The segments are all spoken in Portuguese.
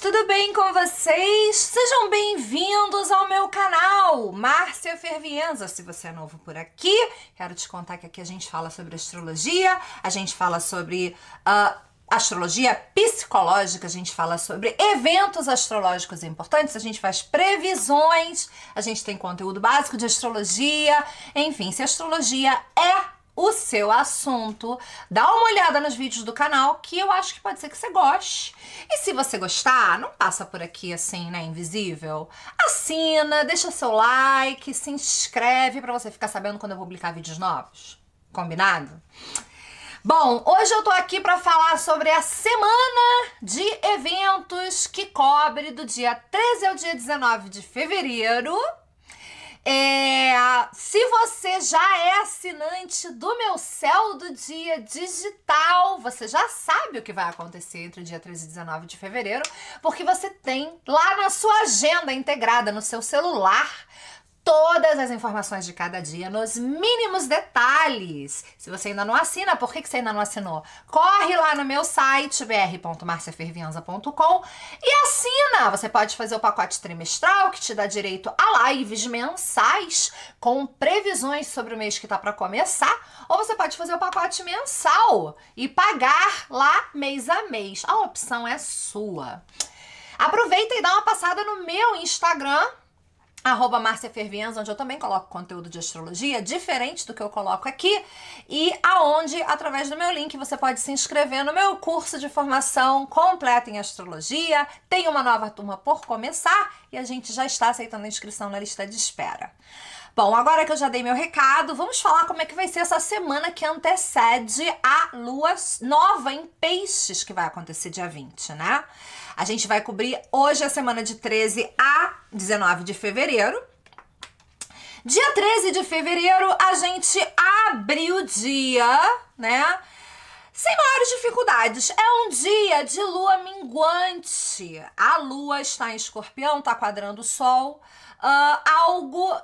Tudo bem com vocês? Sejam bem-vindos ao meu canal, Márcia Fervienza. Se você é novo por aqui, quero te contar que aqui a gente fala sobre astrologia, a gente fala sobre uh, astrologia psicológica, a gente fala sobre eventos astrológicos importantes, a gente faz previsões, a gente tem conteúdo básico de astrologia, enfim, se astrologia é o seu assunto. Dá uma olhada nos vídeos do canal que eu acho que pode ser que você goste. E se você gostar, não passa por aqui assim, né, invisível. Assina, deixa seu like, se inscreve para você ficar sabendo quando eu publicar vídeos novos. Combinado? Bom, hoje eu tô aqui para falar sobre a semana de eventos que cobre do dia 13 ao dia 19 de fevereiro é, se você já é assinante do meu Céu do Dia Digital, você já sabe o que vai acontecer entre o dia 13 e 19 de fevereiro, porque você tem lá na sua agenda integrada no seu celular todas as informações de cada dia nos mínimos detalhes. Se você ainda não assina, por que, que você ainda não assinou? Corre lá no meu site br.marciafervianza.com e assina! Você pode fazer o pacote trimestral que te dá direito a lives mensais com previsões sobre o mês que está para começar, ou você pode fazer o pacote mensal e pagar lá mês a mês. A opção é sua. Aproveita e dá uma passada no meu Instagram arroba Márcia Fervenza, onde eu também coloco conteúdo de astrologia, diferente do que eu coloco aqui, e aonde, através do meu link, você pode se inscrever no meu curso de formação completa em astrologia. Tem uma nova turma por começar e a gente já está aceitando a inscrição na lista de espera. Bom, agora que eu já dei meu recado, vamos falar como é que vai ser essa semana que antecede a lua nova em peixes que vai acontecer dia 20, né? A gente vai cobrir hoje a semana de 13 a 19 de fevereiro. Dia 13 de fevereiro, a gente abre o dia, né? Sem maiores dificuldades. É um dia de lua minguante. A lua está em escorpião, está quadrando o sol. Uh, algo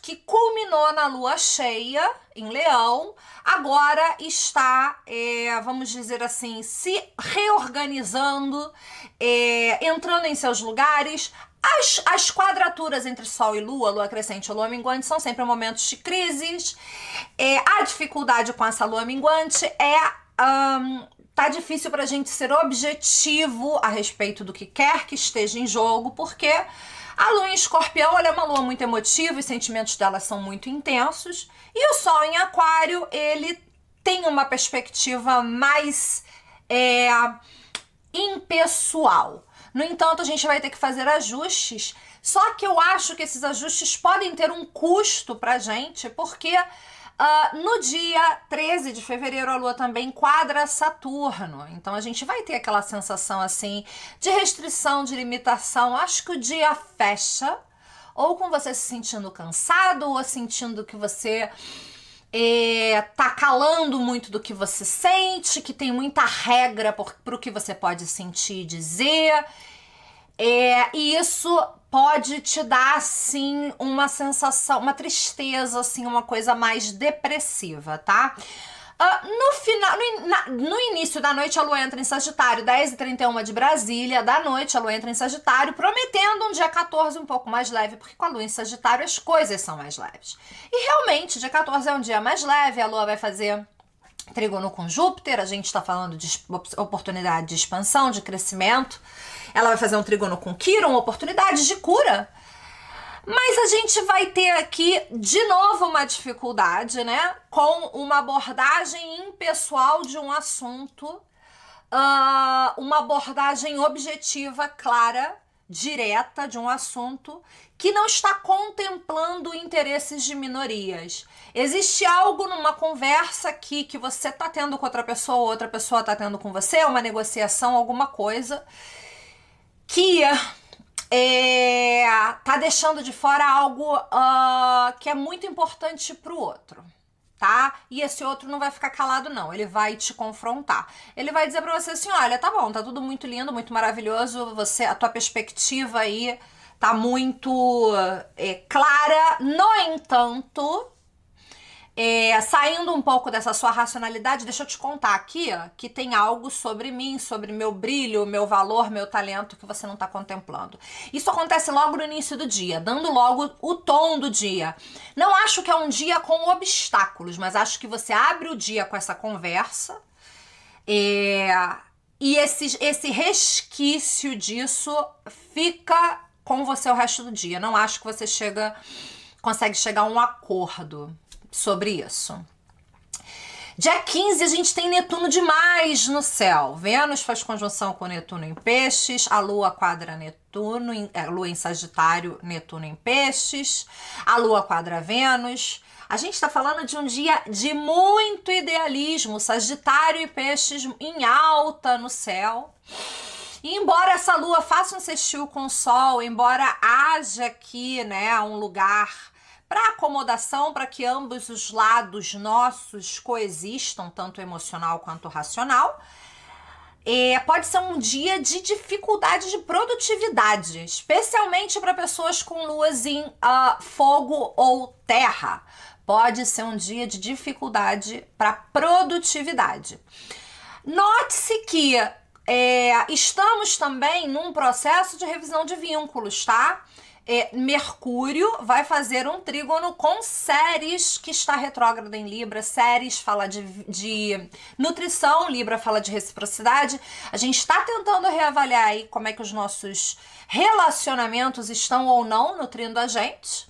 que culminou na lua cheia em Leão, agora está, é, vamos dizer assim, se reorganizando, é, entrando em seus lugares. As, as quadraturas entre Sol e Lua, Lua crescente e Lua minguante, são sempre momentos de crises. É, a dificuldade com essa Lua minguante é um, Tá difícil pra gente ser objetivo a respeito do que quer que esteja em jogo, porque a lua em escorpião é uma lua muito emotiva, os sentimentos dela são muito intensos, e o sol em aquário, ele tem uma perspectiva mais é, impessoal. No entanto, a gente vai ter que fazer ajustes, só que eu acho que esses ajustes podem ter um custo pra gente, porque Uh, no dia 13 de fevereiro, a Lua também quadra Saturno. Então a gente vai ter aquela sensação assim de restrição, de limitação. Acho que o dia fecha, ou com você se sentindo cansado, ou sentindo que você é, tá calando muito do que você sente, que tem muita regra por que você pode sentir e dizer. É, e isso pode te dar assim uma sensação, uma tristeza, assim, uma coisa mais depressiva, tá? Uh, no final, no, in, na, no, início da noite a lua entra em Sagitário, 10h31 de Brasília, da noite a lua entra em Sagitário, prometendo um dia 14 um pouco mais leve, porque com a lua em Sagitário as coisas são mais leves. E realmente, dia 14 é um dia mais leve, a lua vai fazer trigono com Júpiter, a gente está falando de oportunidade de expansão, de crescimento. Ela vai fazer um trigono com Kiron, oportunidade de cura. Mas a gente vai ter aqui de novo uma dificuldade, né? Com uma abordagem impessoal de um assunto, uh, uma abordagem objetiva, clara, direta de um assunto que não está contemplando interesses de minorias. Existe algo numa conversa aqui que você está tendo com outra pessoa, outra pessoa está tendo com você, uma negociação, alguma coisa que é, tá deixando de fora algo uh, que é muito importante pro outro. Tá? E esse outro não vai ficar calado, não. Ele vai te confrontar. Ele vai dizer pra você assim: olha, tá bom, tá tudo muito lindo, muito maravilhoso. Você, a tua perspectiva aí tá muito é, clara. No entanto, é, saindo um pouco dessa sua racionalidade, deixa eu te contar aqui ó, que tem algo sobre mim, sobre meu brilho, meu valor, meu talento que você não está contemplando. Isso acontece logo no início do dia, dando logo o tom do dia. Não acho que é um dia com obstáculos, mas acho que você abre o dia com essa conversa. É, e esse, esse resquício disso fica com você o resto do dia. Não acho que você chega consegue chegar a um acordo sobre isso. Dia 15 a gente tem Netuno demais no céu. Vênus faz conjunção com Netuno em Peixes, a Lua quadra Netuno, em, é, Lua em Sagitário, Netuno em Peixes, a Lua quadra Vênus. A gente está falando de um dia de muito idealismo, Sagitário e Peixes em alta no céu. E embora essa lua faça um sextil com o sol, embora haja aqui, né, um lugar para acomodação, para que ambos os lados nossos coexistam, tanto emocional quanto racional. É, pode ser um dia de dificuldade de produtividade, especialmente para pessoas com luas em uh, fogo ou terra. Pode ser um dia de dificuldade para produtividade. Note-se que é, estamos também num processo de revisão de vínculos, tá? é, Mercúrio vai fazer um trígono com Ceres, que está retrógrado em Libra. Ceres fala de, de, nutrição, Libra fala de reciprocidade. A gente está tentando reavaliar aí como é que os nossos relacionamentos estão ou não nutrindo a gente.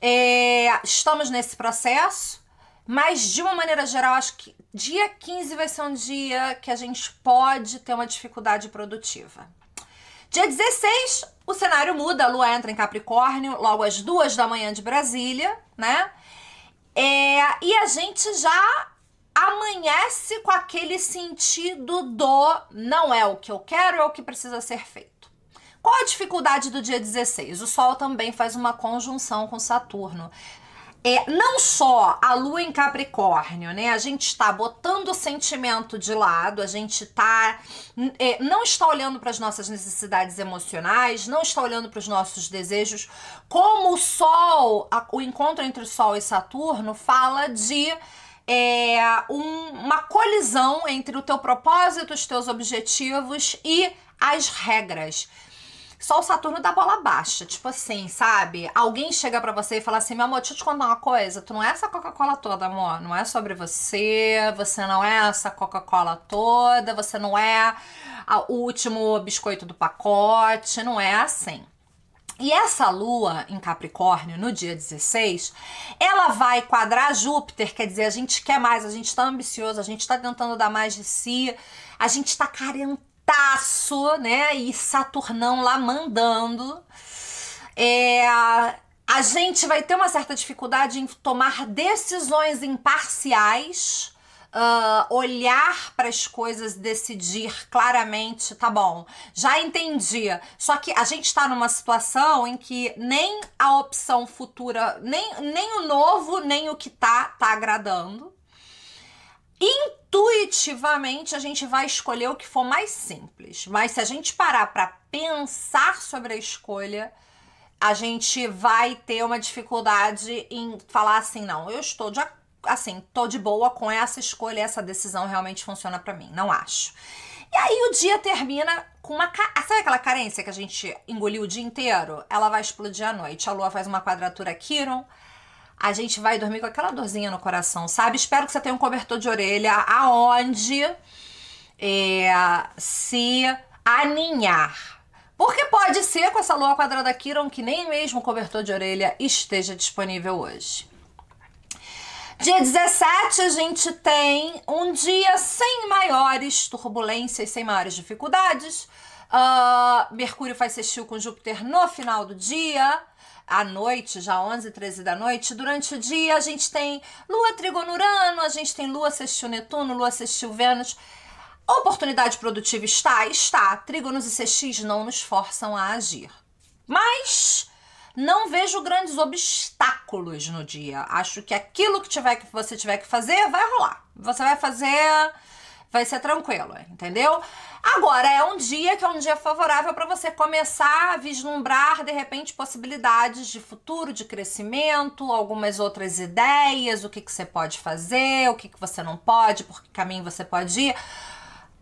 É, estamos nesse processo, mas de uma maneira geral, acho que dia 15 vai ser um dia que a gente pode ter uma dificuldade produtiva. Dia 16, o cenário muda, a lua entra em Capricórnio, logo às duas da manhã de Brasília, né? É, e a gente já amanhece com aquele sentido do não é o que eu quero, é o que precisa ser feito. Qual a dificuldade do dia 16? O Sol também faz uma conjunção com Saturno é, não só a lua em Capricórnio, né? A gente está botando o sentimento de lado, a gente tá, é, não está olhando para as nossas necessidades emocionais, não está olhando para os nossos desejos. Como o Sol, a, o encontro entre o Sol e Saturno fala de é, um, uma colisão entre o teu propósito, os teus objetivos e as regras. Só o Saturno dá bola baixa, tipo assim, sabe? Alguém chega para você e fala assim: meu amor, deixa eu te contar uma coisa. Tu não é essa Coca-Cola toda, amor. Não é sobre você. Você não é essa Coca-Cola toda. Você não é o último biscoito do pacote. Não é assim. E essa lua em Capricórnio, no dia 16, ela vai quadrar Júpiter, quer dizer, a gente quer mais, a gente está ambicioso, a gente está tentando dar mais de si, a gente está carentando Taço, né? E Saturnão lá mandando. É, a gente vai ter uma certa dificuldade em tomar decisões imparciais, uh, olhar para as coisas e decidir claramente, tá bom, já entendi. Só que a gente está numa situação em que nem a opção futura, nem, nem o novo, nem o que tá, tá agradando intuitivamente a gente vai escolher o que for mais simples. Mas se a gente parar para pensar sobre a escolha, a gente vai ter uma dificuldade em falar assim, não, eu estou de assim, tô de boa com essa escolha, essa decisão realmente funciona para mim, não acho. E aí o dia termina com uma. Sabe aquela carência que a gente engoliu o dia inteiro? Ela vai explodir à noite. A lua faz uma quadratura Quiron, a gente vai dormir com aquela dorzinha no coração, sabe? Espero que você tenha um cobertor de orelha aonde é, se aninhar. Porque pode ser com essa lua quadrada Kiron que nem mesmo o cobertor de orelha esteja disponível hoje. Dia 17 a gente tem um dia sem maiores turbulências, sem maiores dificuldades. Uh, Mercúrio faz sextil com Júpiter no final do dia à noite, já 11, 13 da noite. Durante o dia a gente tem Lua Trigonurano, a gente tem Lua Sextil Netuno, Lua Sextil Vênus. Oportunidade produtiva está, está. Trígonos e sextis não nos forçam a agir. Mas não vejo grandes obstáculos no dia. Acho que aquilo que, tiver, que você tiver que fazer vai rolar. Você vai fazer vai ser tranquilo, entendeu? Agora é um dia que é um dia favorável para você começar a vislumbrar de repente possibilidades de futuro, de crescimento, algumas outras ideias, o que, que você pode fazer, o que, que você não pode, por que caminho você pode ir.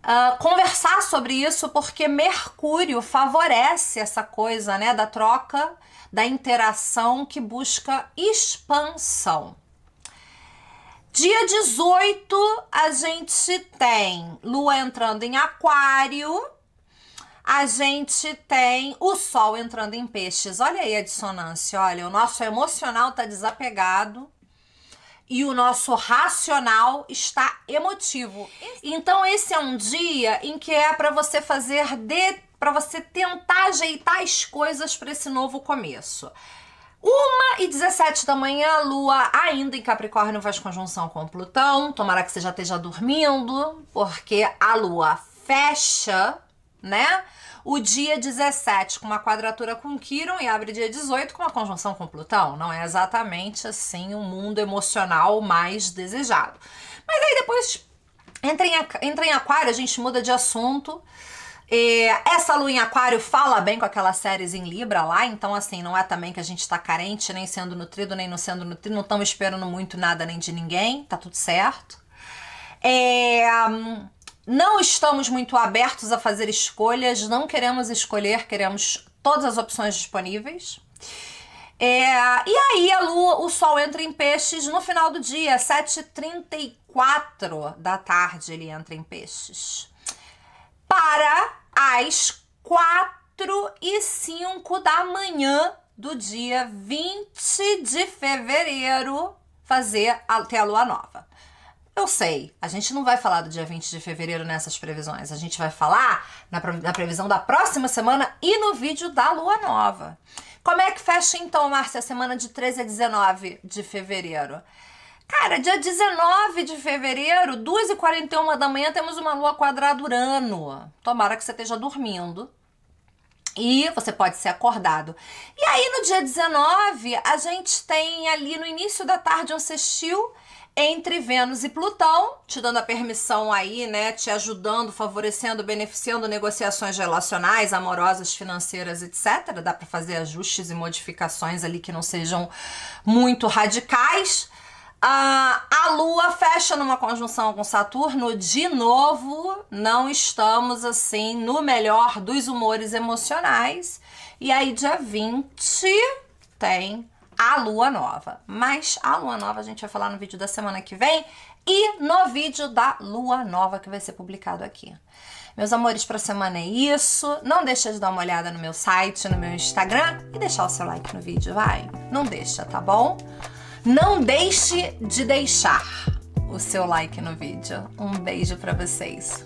Uh, conversar sobre isso porque Mercúrio favorece essa coisa, né, da troca, da interação que busca expansão. Dia 18, a gente tem Lua entrando em Aquário. A gente tem o Sol entrando em Peixes. Olha aí a dissonância. Olha, o nosso emocional tá desapegado e o nosso racional está emotivo. Então esse é um dia em que é para você fazer de para você tentar ajeitar as coisas para esse novo começo. 1 e 17 da manhã, a Lua ainda em Capricórnio faz conjunção com Plutão. Tomara que você já esteja dormindo, porque a Lua fecha, né? O dia 17 com uma quadratura com Quiron e abre dia 18 com uma conjunção com Plutão. Não é exatamente assim o um mundo emocional mais desejado. Mas aí depois entra em, entra em Aquário, a gente muda de assunto essa lua em aquário fala bem com aquelas séries em Libra lá, então assim, não é também que a gente tá carente, nem sendo nutrido, nem não sendo nutrido, não estamos esperando muito nada nem de ninguém, tá tudo certo. É, não estamos muito abertos a fazer escolhas, não queremos escolher, queremos todas as opções disponíveis. É, e aí a lua, o sol entra em peixes no final do dia, 7h34 da tarde ele entra em peixes para as 4 e 5 da manhã do dia 20 de fevereiro fazer até a lua nova. Eu sei, a gente não vai falar do dia 20 de fevereiro nessas previsões. A gente vai falar na, previsão da próxima semana e no vídeo da lua nova. Como é que fecha então, Márcia, a semana de 13 a 19 de fevereiro? Cara, dia 19 de fevereiro, 2h41 da manhã, temos uma lua quadrada Urano. Tomara que você esteja dormindo. E você pode ser acordado. E aí, no dia 19, a gente tem ali no início da tarde um sextil entre Vênus e Plutão, te dando a permissão aí, né? Te ajudando, favorecendo, beneficiando negociações relacionais, amorosas, financeiras, etc. Dá para fazer ajustes e modificações ali que não sejam muito radicais a Lua fecha numa conjunção com Saturno, de novo, não estamos assim no melhor dos humores emocionais. E aí, dia 20, tem a Lua Nova. Mas a Lua Nova a gente vai falar no vídeo da semana que vem e no vídeo da Lua Nova que vai ser publicado aqui. Meus amores, para a semana é isso. Não deixa de dar uma olhada no meu site, no meu Instagram e deixar o seu like no vídeo, vai. Não deixa, tá bom? Não deixe de deixar o seu like no vídeo. Um beijo para vocês.